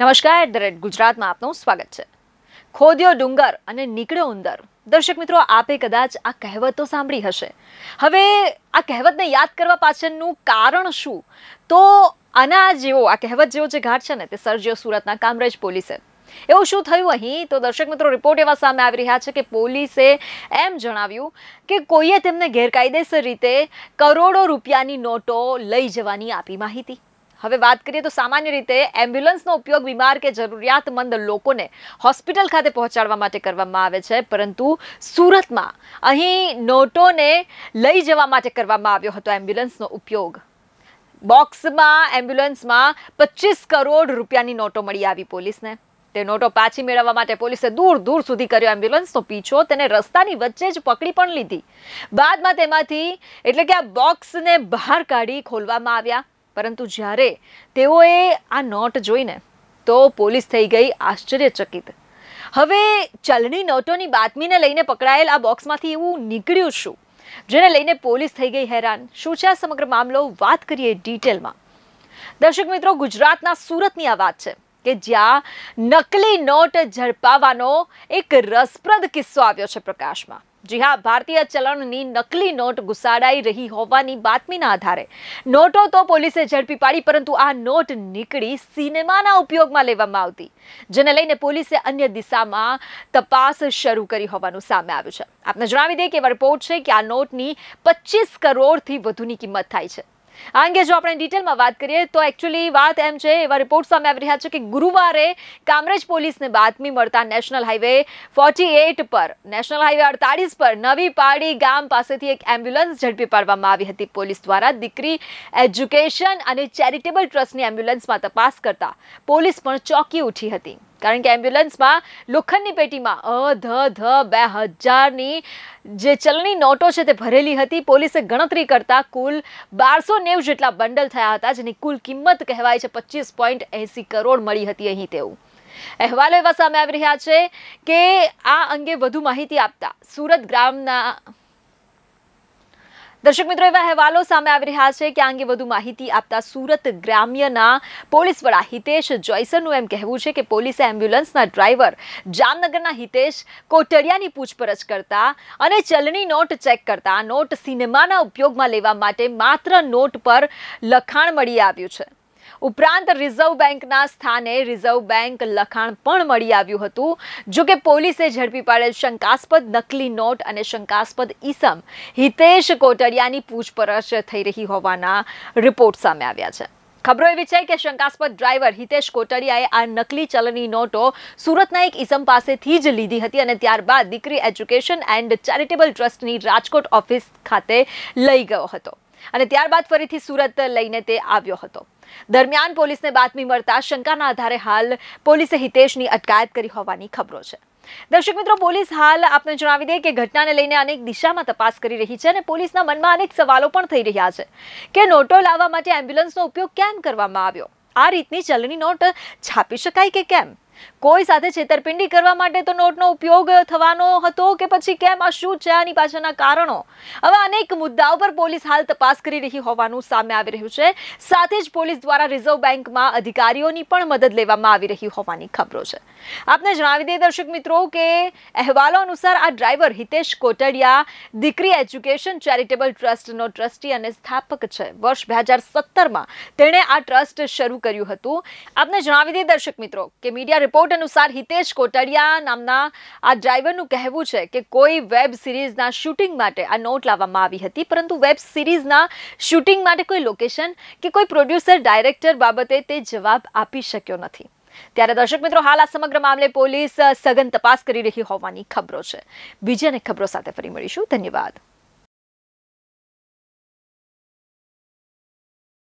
નમસ્કાર at the rate ગુજરાતમાં આપનું સ્વાગત છે ખોદ્યો ડુંગર અને નીકળ્યો ઉંદર દર્શક મિત્રો આપે કદાચ આ કહેવતો સાંભળી હશે હવે આ કહેવતને યાદ કરવા પાછળનું કારણ શું તો આના જેવો આ કહેવત જેવો જે ઘાટ છે ને તે સર્જ્યો સુરતના કામરેજ પોલીસે એવું શું થયું અહીં તો દર્શક મિત્રો રિપોર્ટ એવા સામે આવી રહ્યા છે કે પોલીસે એમ જણાવ્યું કે કોઈએ તેમને ગેરકાયદેસર રીતે કરોડો રૂપિયાની નોટો લઈ જવાની આપી માહિતી હવે વાત કરીએ તો સામાન્ય રીતે એમ્બ્યુલન્સનો ઉપયોગ બીમાર કે જરૂરિયાતમંદ લોકોને હોસ્પિટલ ખાતે પહોંચાડવા માટે કરવામાં આવે છે પરંતુ સુરતમાં અહીં નોટોને લઈ જવા માટે કરવામાં આવ્યો હતો એમ્બ્યુલન્સનો ઉપયોગ બોક્સમાં એમ્બ્યુલન્સમાં પચીસ કરોડ રૂપિયાની નોટો મળી આવી પોલીસને તે નોટો પાછી મેળવવા માટે પોલીસે દૂર દૂર સુધી કર્યો એમ્બ્યુલન્સનો પીછો તેને રસ્તાની વચ્ચે જ પકડી પણ લીધી બાદમાં તેમાંથી એટલે કે આ બોક્સને બહાર કાઢી ખોલવામાં આવ્યા પરંતુ જ્યારે તેઓએ આ નોટ જોઈને તો પોલીસ થઈ ગઈ આશ્ચર્યચકિત હવે ચલણી નોટોની બાતમીને લઈને પકડાયેલ આ બોક્સમાંથી એવું નીકળ્યું શું જેને લઈને પોલીસ થઈ ગઈ હેરાન શું છે આ સમગ્ર મામલો વાત કરીએ ડિટેલમાં દર્શક મિત્રો ગુજરાતના સુરતની આ વાત છે કે જ્યાં નકલી નોટ ઝડપાવાનો એક રસપ્રદ કિસ્સો આવ્યો છે પ્રકાશમાં જી હા ભારતીય ચલણની નકલી નોટ ઘુસાડાઈ રહી હોવાની બાતમીના આધારે નોટો તો પોલીસે ઝડપી પાડી પરંતુ આ નોટ નીકળી સિનેમાના ઉપયોગમાં લેવામાં આવતી જેને લઈને પોલીસે અન્ય દિશામાં તપાસ શરૂ કરી હોવાનું સામે આવ્યું છે આપને જણાવી દઈએ કે એવા રિપોર્ટ છે કે આ નોટની પચીસ કરોડથી વધુની કિંમત થાય છે આ અંગે જો આપણે ડિટેલમાં વાત કરીએ તો એકચ્યુઅલી વાત એમ છે એવા રિપોર્ટ સામે આવી રહ્યા છે કે ગુરુવારે કામરેજ પોલીસને બાતમી મળતા નેશનલ હાઇવે ફોર્ટી પર નેશનલ હાઇવે અડતાળીસ પર નવી પાડી ગામ પાસેથી એક એમ્બ્યુલન્સ ઝડપી પાડવામાં આવી હતી પોલીસ દ્વારા દીકરી એજ્યુકેશન અને ચેરિટેબલ ટ્રસ્ટની એમ્બ્યુલન્સમાં તપાસ કરતા પોલીસ પણ ચોંકી ઉઠી હતી કારણ કે એમ્બ્યુલન્સમાં લોખંડની પેટીમાં અ ધ ધ બે હજારની જે ચલણી નોટો છે તે ભરેલી હતી પોલીસે ગણતરી કરતા કુલ બારસો નેવું જેટલા બંડલ થયા હતા જેની કુલ કિંમત કહેવાય છે પચીસ પોઈન્ટ એંસી કરોડ મળી હતી અહીં તેવું અહેવાલો એવા સામે આવી રહ્યા છે કે આ અંગે વધુ માહિતી આપતા સુરત ગ્રામના દર્શક મિત્રો એવા અહેવાલો સામે આવી રહ્યા છે કે આ અંગે વધુ માહિતી આપતા સુરત ગ્રામ્યના પોલીસ વડા હિતેશ જોયસરનું એમ કહેવું છે કે પોલીસે એમ્બ્યુલન્સના ડ્રાઈવર જામનગરના હિતેશ કોટડિયાની પૂછપરછ કરતા અને ચલણી નોટ ચેક કરતા નોટ સિનેમાના ઉપયોગમાં લેવા માટે માત્ર નોટ પર લખાણ મળી આવ્યું છે ઉપરાંત રિઝર્વ બેંકના સ્થાને રિઝર્વ બેંક લખાણ પણ મળી આવ્યું હતું જોકે પોલીસે ઝડપી પાડેલ શંકાસ્પદ નકલી નોટ અને શંકાસ્પદ ઈસમ હિતેશ કોટડિયાની પૂછપરછ થઈ રહી હોવાના રિપોર્ટ સામે આવ્યા છે ખબરો એવી છે કે શંકાસ્પદ ડ્રાઈવર હિતેશ કોટડિયાએ આ નકલી ચલણી નોટો સુરતના એક ઇસમ પાસેથી જ લીધી હતી અને ત્યારબાદ દીકરી એજ્યુકેશન એન્ડ ચેરિટેબલ ટ્રસ્ટની રાજકોટ ઓફિસ ખાતે લઈ ગયો હતો અને ત્યારબાદ ફરીથી સુરત લઈને તે આવ્યો હતો દરમિયાન પોલીસને બાતમી મળતા શંકાના આધારે હાલ પોલીસે હિતેશની અટકાયત કરી હોવાની ખબરો છે દર્શક મિત્રો પોલીસ હાલ આપને જણાવી દે કે ઘટનાને લઈને અનેક દિશામાં તપાસ કરી રહી છે અને પોલીસના મનમાં અનેક સવાલો પણ થઈ રહ્યા છે કે નોટો લાવવા માટે એમ્બ્યુલન્સનો ઉપયોગ કેમ કરવામાં આવ્યો આ રીતની ચલણી નોટ છાપી શકાય કે કેમ કોઈ સાથે છેતરપિંડી કરવા માટે તો નોટનો ઉપયોગ થવાનો હતો કે પછી કેમ આ શું છે આની પાછળના કારણો હવે અનેક મુદ્દાઓ પર પોલીસ હાલ તપાસ કરી રહી હોવાનું સામે આવી રહ્યું છે સાથે જ પોલીસ દ્વારા રિઝર્વ બેંકમાં અધિકારીઓની પણ મદદ લેવામાં આવી રહી હોવાની ખબરો છે આપને જણાવી દઈએ દર્શક મિત્રો કે અહેવાલો અનુસાર આ ડ્રાઈવર હિતેશ કોટડિયા દીકરી એજ્યુકેશન ચેરિટેબલ ટ્રસ્ટનો ટ્રસ્ટી અને સ્થાપક છે વર્ષ બે હજાર સત્તરમાં તેણે આ ટ્રસ્ટ શરૂ કર્યું હતું આપને જણાવી દઈએ દર્શક મિત્રો કે મીડિયા રિપોર્ટ અનુસાર હિતેશ કોટડિયા નામના આ ડ્રાઈવરનું કહેવું છે કે કોઈ વેબ સિરીઝના શૂટિંગ માટે આ નોટ લાવવામાં આવી હતી પરંતુ વેબ સિરીઝના શૂટિંગ માટે કોઈ લોકેશન કે કોઈ પ્રોડ્યુસર ડાયરેક્ટર બાબતે તે જવાબ આપી શક્યો નથી ત્યારે દર્શક મિત્રો હાલ આ સમગ્ર મામલે પોલીસ સઘન તપાસ કરી રહી હોવાની ખબરો છે બીજી અને ખબરો સાથે ફરી મળીશું ધન્યવાદ